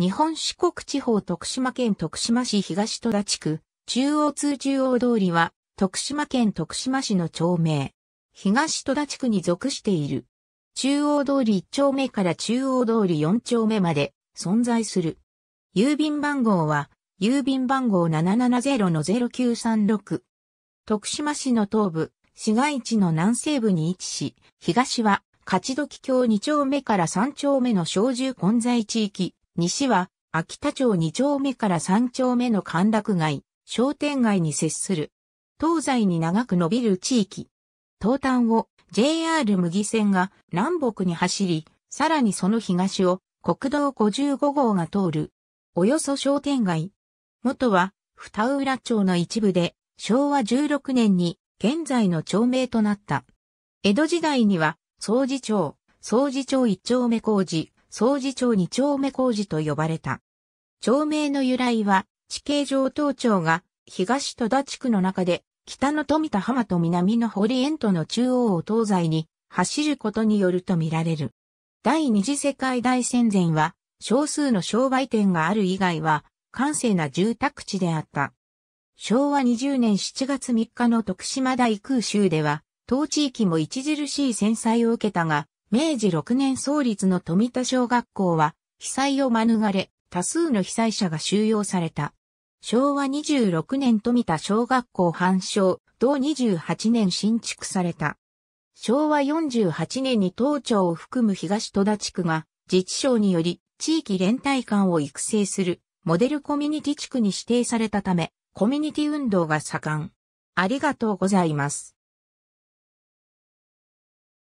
日本四国地方徳島県徳島市東戸田地区、中央通中央通りは、徳島県徳島市の町名。東戸田地区に属している。中央通り1丁目から中央通り4丁目まで存在する。郵便番号は、郵便番号770-0936。徳島市の東部、市街地の南西部に位置し、東は、勝時き町2丁目から3丁目の小住混在地域、西は、秋田町2丁目から3丁目の歓楽街、商店街に接する。東西に長く伸びる地域。東端を JR 麦線が南北に走り、さらにその東を国道55号が通る。およそ商店街。元は、二浦町の一部で、昭和16年に現在の町名となった。江戸時代には、総寺町、総寺町1丁目工事、総寺町二丁目工事と呼ばれた。町名の由来は、地形上東町が東戸田地区の中で、北の富田浜と南の堀江との中央を東西に走ることによるとみられる。第二次世界大戦前は、少数の商売店がある以外は、閑静な住宅地であった。昭和20年7月3日の徳島大空襲では、当地域も著しい戦災を受けたが、明治6年創立の富田小学校は、被災を免れ、多数の被災者が収容された。昭和26年富田小学校繁昇、同28年新築された。昭和48年に東町を含む東戸田地区が自治省により地域連帯感を育成するモデルコミュニティ地区に指定されたためコミュニティ運動が盛ん。ありがとうございます。